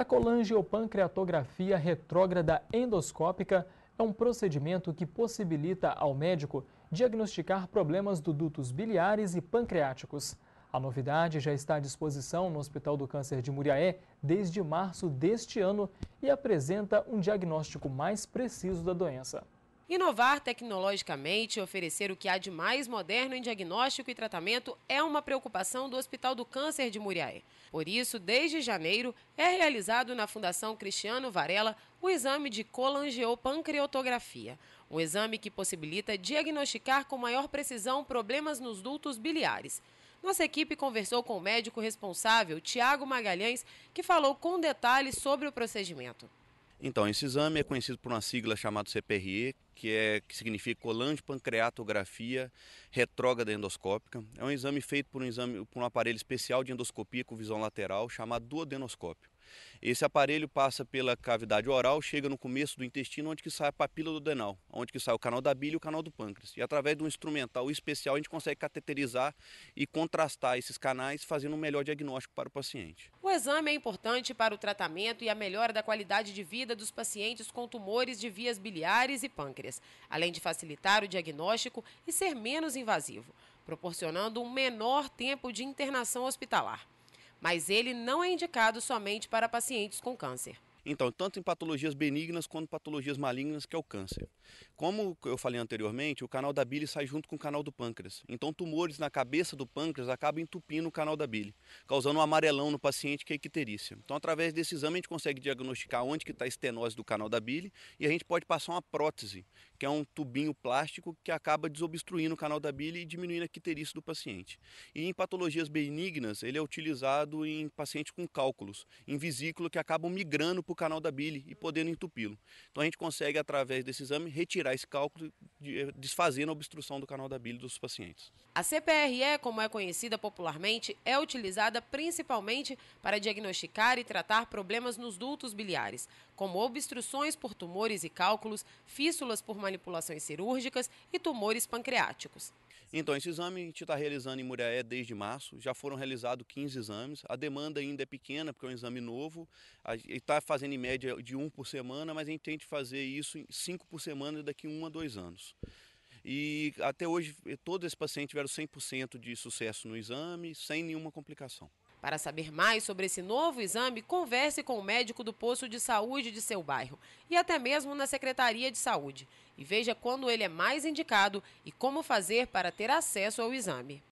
A colangiopancreatografia retrógrada endoscópica é um procedimento que possibilita ao médico diagnosticar problemas do dutos biliares e pancreáticos. A novidade já está à disposição no Hospital do Câncer de Muriaé desde março deste ano e apresenta um diagnóstico mais preciso da doença. Inovar tecnologicamente e oferecer o que há de mais moderno em diagnóstico e tratamento é uma preocupação do Hospital do Câncer de Muriaé. Por isso, desde janeiro, é realizado na Fundação Cristiano Varela o exame de colangiopancreatografia, um exame que possibilita diagnosticar com maior precisão problemas nos dutos biliares. Nossa equipe conversou com o médico responsável, Tiago Magalhães, que falou com detalhes sobre o procedimento. Então, esse exame é conhecido por uma sigla chamada CPRE, que, é, que significa colangiopancreatografia retrógrada endoscópica. É um exame feito por um, exame, por um aparelho especial de endoscopia com visão lateral chamado duodenoscópio. Esse aparelho passa pela cavidade oral, chega no começo do intestino, onde que sai a papila do denal, onde que sai o canal da bile e o canal do pâncreas. E através de um instrumental especial a gente consegue cateterizar e contrastar esses canais, fazendo um melhor diagnóstico para o paciente. O exame é importante para o tratamento e a melhora da qualidade de vida dos pacientes com tumores de vias biliares e pâncreas, além de facilitar o diagnóstico e ser menos invasivo, proporcionando um menor tempo de internação hospitalar mas ele não é indicado somente para pacientes com câncer. Então, tanto em patologias benignas quanto patologias malignas, que é o câncer. Como eu falei anteriormente, o canal da bile sai junto com o canal do pâncreas. Então, tumores na cabeça do pâncreas acabam entupindo o canal da bile, causando um amarelão no paciente, que é icterícia. Então, através desse exame, a gente consegue diagnosticar onde que está a estenose do canal da bile e a gente pode passar uma prótese, que é um tubinho plástico que acaba desobstruindo o canal da bile e diminuindo a icterícia do paciente. E em patologias benignas, ele é utilizado em pacientes com cálculos, em vesícula que acabam migrando para o canal da bile e podendo entupi-lo. Então a gente consegue, através desse exame, retirar esse cálculo, de, eh, desfazendo a obstrução do canal da bile dos pacientes. A CPRE, é, como é conhecida popularmente, é utilizada principalmente para diagnosticar e tratar problemas nos dutos biliares, como obstruções por tumores e cálculos, fístulas por manipulações cirúrgicas e tumores pancreáticos. Então, esse exame a gente está realizando em Muriaé desde março, já foram realizados 15 exames. A demanda ainda é pequena, porque é um exame novo. A gente está fazendo em média de um por semana, mas a gente tenta fazer isso em cinco por semana daqui a um a dois anos. E até hoje, eh, todos esses pacientes tiveram 100% de sucesso no exame, sem nenhuma complicação. Para saber mais sobre esse novo exame, converse com o médico do posto de saúde de seu bairro e até mesmo na Secretaria de Saúde e veja quando ele é mais indicado e como fazer para ter acesso ao exame.